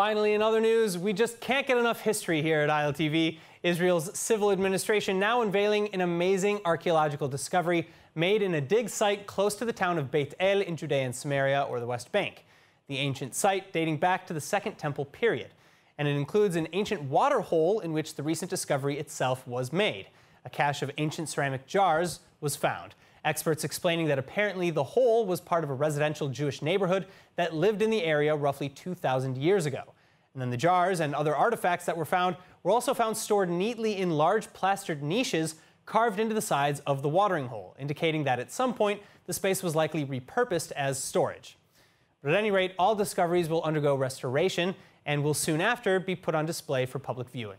Finally, in other news, we just can't get enough history here at ILTV. Israel's civil administration now unveiling an amazing archaeological discovery made in a dig site close to the town of Beit El in Judea and Samaria, or the West Bank. The ancient site dating back to the Second Temple period. And it includes an ancient water hole in which the recent discovery itself was made. A cache of ancient ceramic jars was found. Experts explaining that apparently the hole was part of a residential Jewish neighborhood that lived in the area roughly 2,000 years ago. And then the jars and other artifacts that were found were also found stored neatly in large plastered niches carved into the sides of the watering hole, indicating that at some point the space was likely repurposed as storage. But at any rate, all discoveries will undergo restoration and will soon after be put on display for public viewing.